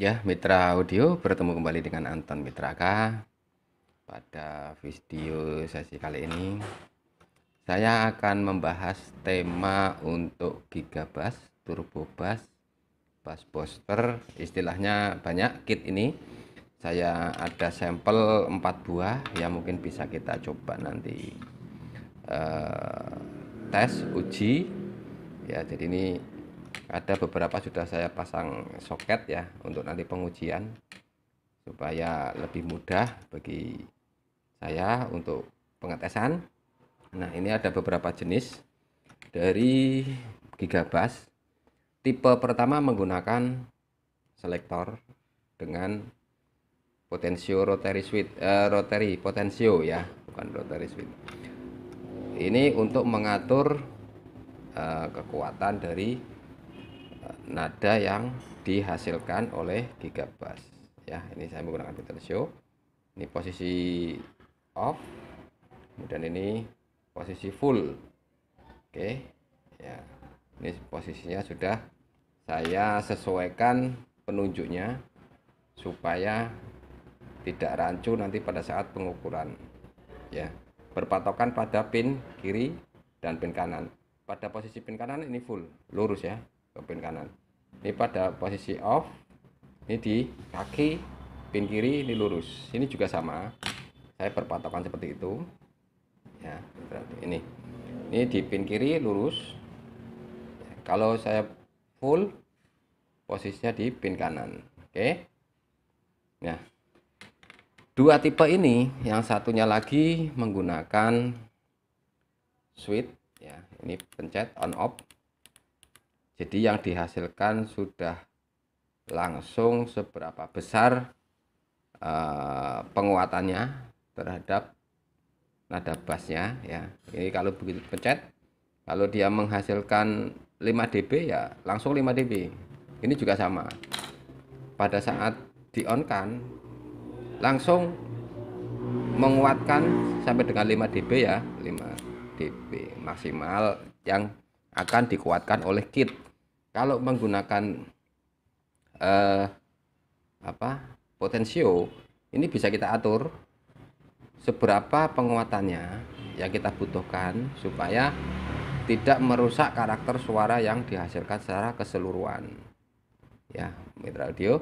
Ya, mitra audio bertemu kembali dengan Anton Mitraka pada video sesi kali ini saya akan membahas tema untuk gigabus turbo bus bus poster, istilahnya banyak kit ini saya ada sampel empat buah yang mungkin bisa kita coba nanti eh, tes uji ya jadi ini ada beberapa sudah saya pasang soket ya untuk nanti pengujian supaya lebih mudah bagi saya untuk pengetesan Nah, ini ada beberapa jenis dari Gigabass. Tipe pertama menggunakan selektor dengan potensio rotary switch uh, rotary potensio ya, bukan rotary switch. Ini untuk mengatur uh, kekuatan dari eh, nada yang dihasilkan oleh Gigabass. Ya, ini saya menggunakan potensio. Ini posisi off. Kemudian ini posisi full oke okay. ya ini posisinya sudah saya sesuaikan penunjuknya supaya tidak rancu nanti pada saat pengukuran ya berpatokan pada pin kiri dan pin kanan pada posisi pin kanan ini full lurus ya ke pin kanan ini pada posisi off ini di kaki pin kiri ini lurus ini juga sama saya berpatokan seperti itu ya ini ini di pin kiri lurus kalau saya full posisinya di pin kanan oke okay. Ya. nah dua tipe ini yang satunya lagi menggunakan switch ya ini pencet on off jadi yang dihasilkan sudah langsung seberapa besar uh, penguatannya terhadap ada bassnya ya ini kalau begitu pencet kalau dia menghasilkan 5 dB ya langsung 5 dB ini juga sama pada saat di on kan langsung menguatkan sampai dengan 5 dB ya 5 dB maksimal yang akan dikuatkan oleh kit kalau menggunakan eh, apa potensio ini bisa kita atur seberapa penguatannya yang kita butuhkan supaya tidak merusak karakter suara yang dihasilkan secara keseluruhan ya mitra audio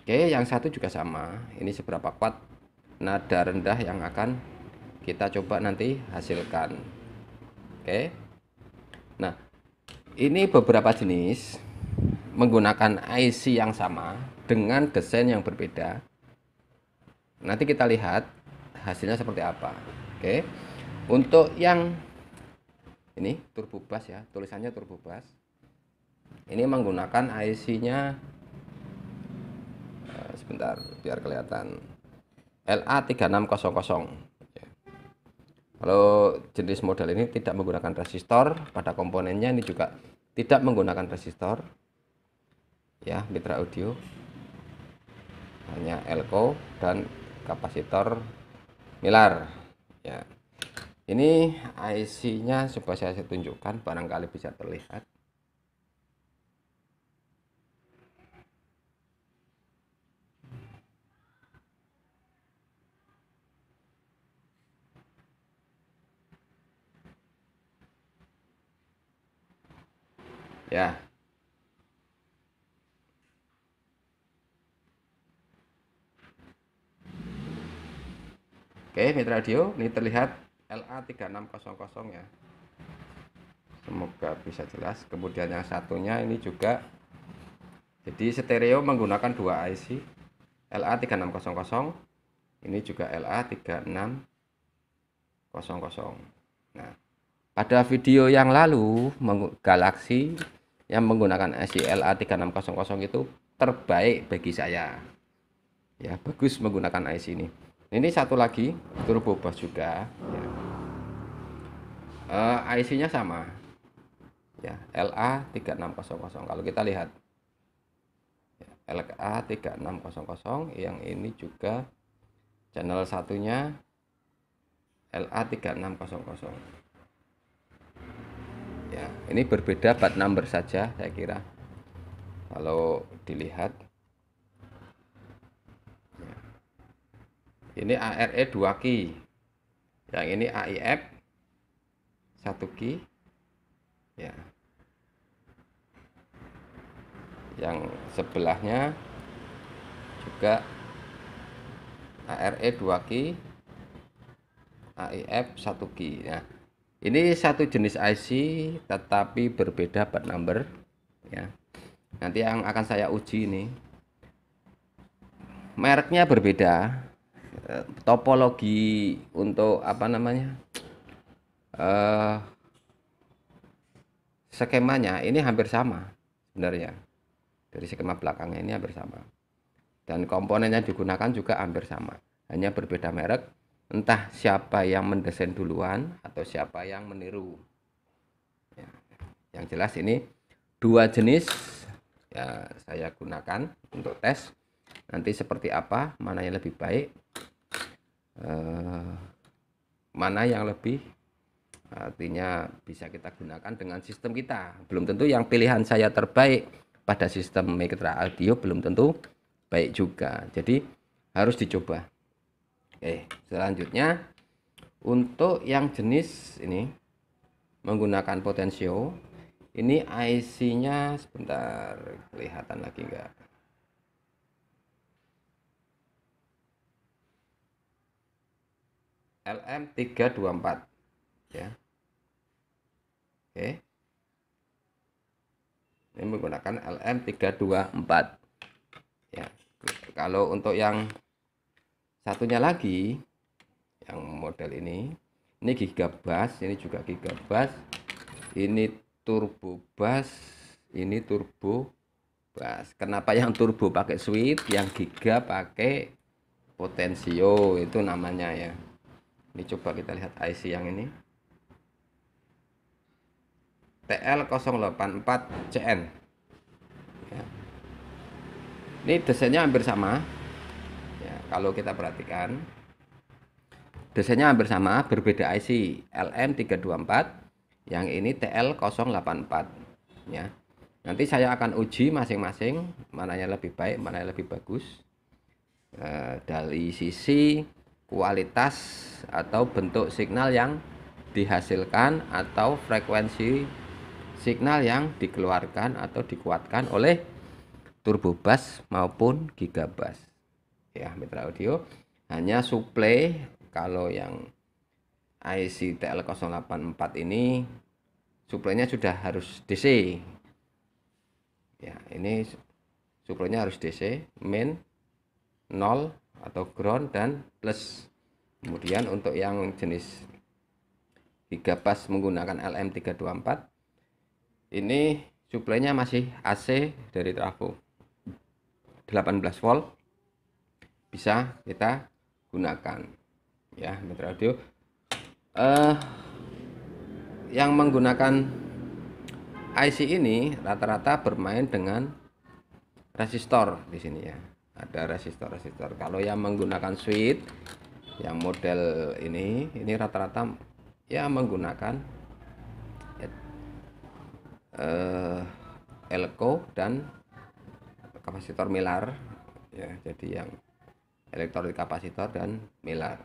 oke yang satu juga sama ini seberapa kuat nada rendah yang akan kita coba nanti hasilkan oke nah ini beberapa jenis menggunakan IC yang sama dengan desain yang berbeda nanti kita lihat hasilnya seperti apa oke okay. untuk yang ini turbo bus ya tulisannya turbo bus ini menggunakan IC nya eh, sebentar biar kelihatan LA3600 kalau jenis model ini tidak menggunakan resistor pada komponennya ini juga tidak menggunakan resistor ya mitra audio hanya elko dan kapasitor milar ya ini IC nya coba saya tunjukkan barangkali bisa terlihat ya Oke, mitra radio, ini terlihat LA3600 ya. Semoga bisa jelas. Kemudian yang satunya ini juga jadi stereo menggunakan dua IC LA3600. Ini juga LA3600. Nah, pada video yang lalu Galaxy yang menggunakan IC LA3600 itu terbaik bagi saya. Ya, bagus menggunakan IC ini ini satu lagi turbo bus juga. Ya. Uh, eh, IC-nya sama. Ya, LA3600. Kalau kita lihat ya, LA3600 yang ini juga channel satunya LA3600. Ya, ini berbeda bat number saja saya kira. Kalau dilihat Ini ARE 2 ki. Yang ini AIF 1 ki. Ya. Yang sebelahnya juga ARE 2 ki, AIF 1 ki. ya ini satu jenis IC tetapi berbeda part number ya. Nanti yang akan saya uji ini mereknya berbeda Eh, topologi untuk apa namanya uh, skemanya ini hampir sama sebenarnya dari skema belakangnya ini hampir sama dan komponennya digunakan juga hampir sama hanya berbeda merek entah siapa yang mendesain duluan atau siapa yang meniru ya. yang jelas ini dua jenis ya saya gunakan untuk tes nanti seperti apa mana yang lebih baik Eh, mana yang lebih artinya bisa kita gunakan dengan sistem kita belum tentu yang pilihan saya terbaik pada sistem mitra audio belum tentu baik juga jadi harus dicoba Eh selanjutnya untuk yang jenis ini menggunakan potensio ini IC nya sebentar kelihatan lagi enggak LM324 ya. Oke. Ini menggunakan LM324. Ya. Kalau untuk yang satunya lagi yang model ini, ini gigabas, ini juga gigabas. ini turbo bass, ini turbo bass. Kenapa yang turbo pakai switch, yang giga pakai potensio itu namanya ya ini coba kita lihat IC yang ini TL084CN ya. ini desainnya hampir sama ya, kalau kita perhatikan desainnya hampir sama berbeda IC LM324 yang ini TL084 ya nanti saya akan uji masing-masing mana yang lebih baik mana yang lebih bagus e, dari sisi kualitas atau bentuk signal yang dihasilkan atau frekuensi signal yang dikeluarkan atau dikuatkan oleh turbo bass maupun gigabass ya mitra audio hanya suplai kalau yang IC TL084 ini suplainya sudah harus DC ya ini suplainya harus DC min 0 atau ground dan plus kemudian untuk yang jenis gigapas menggunakan LM324 ini suplainya masih AC dari trafo 18 volt bisa kita gunakan ya meter audio uh, eh, yang menggunakan IC ini rata-rata bermain dengan resistor di sini ya ada resistor-resistor kalau yang menggunakan switch yang model ini ini rata-rata ya menggunakan eh, elko dan kapasitor milar ya jadi yang elektrolit kapasitor dan milar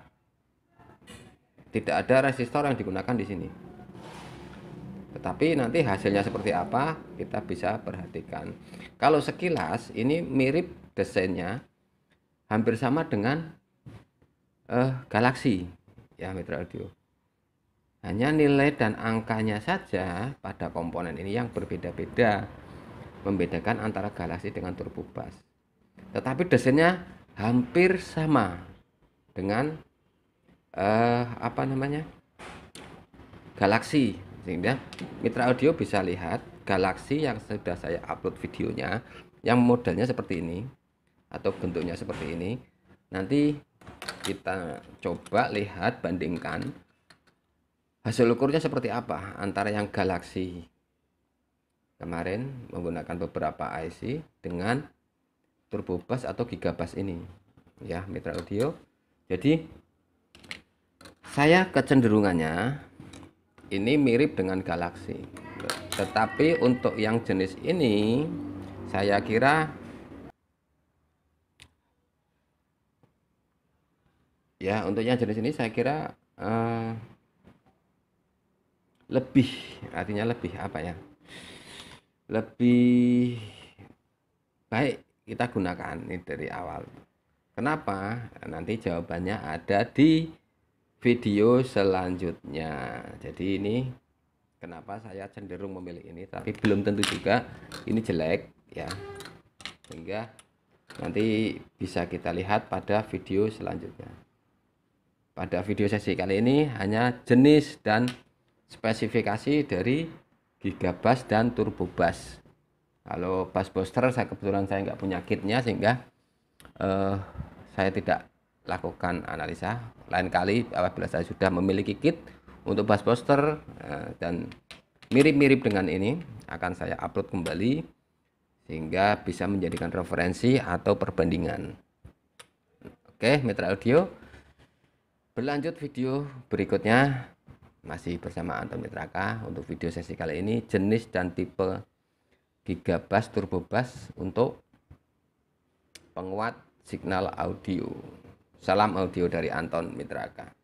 tidak ada resistor yang digunakan di sini tetapi nanti hasilnya seperti apa kita bisa perhatikan kalau sekilas ini mirip desainnya hampir sama dengan uh, galaksi ya Mitra Audio. Hanya nilai dan angkanya saja pada komponen ini yang berbeda-beda membedakan antara galaksi dengan Turbo Bus. Tetapi desainnya hampir sama dengan uh, apa namanya? galaksi sehingga Mitra Audio bisa lihat galaksi yang sudah saya upload videonya yang modelnya seperti ini atau bentuknya seperti ini nanti kita coba lihat bandingkan hasil ukurnya seperti apa antara yang galaksi kemarin menggunakan beberapa IC dengan turbo bass atau gigabass ini ya mitra audio jadi saya kecenderungannya ini mirip dengan galaksi tetapi untuk yang jenis ini saya kira ya untuk yang jenis ini saya kira uh, lebih artinya lebih apa ya lebih baik kita gunakan ini dari awal kenapa nanti jawabannya ada di video selanjutnya jadi ini kenapa saya cenderung memilih ini tapi belum tentu juga ini jelek ya sehingga nanti bisa kita lihat pada video selanjutnya pada video sesi kali ini hanya jenis dan spesifikasi dari gigabus dan turbo bus kalau bus booster saya kebetulan saya nggak punya kitnya sehingga eh, saya tidak lakukan analisa lain kali apabila saya sudah memiliki kit untuk bus booster eh, dan mirip-mirip dengan ini akan saya upload kembali sehingga bisa menjadikan referensi atau perbandingan oke mitra audio Berlanjut video berikutnya masih bersama Anton Mitraka untuk video sesi kali ini jenis dan tipe turbo bass untuk penguat signal audio. Salam audio dari Anton Mitraka.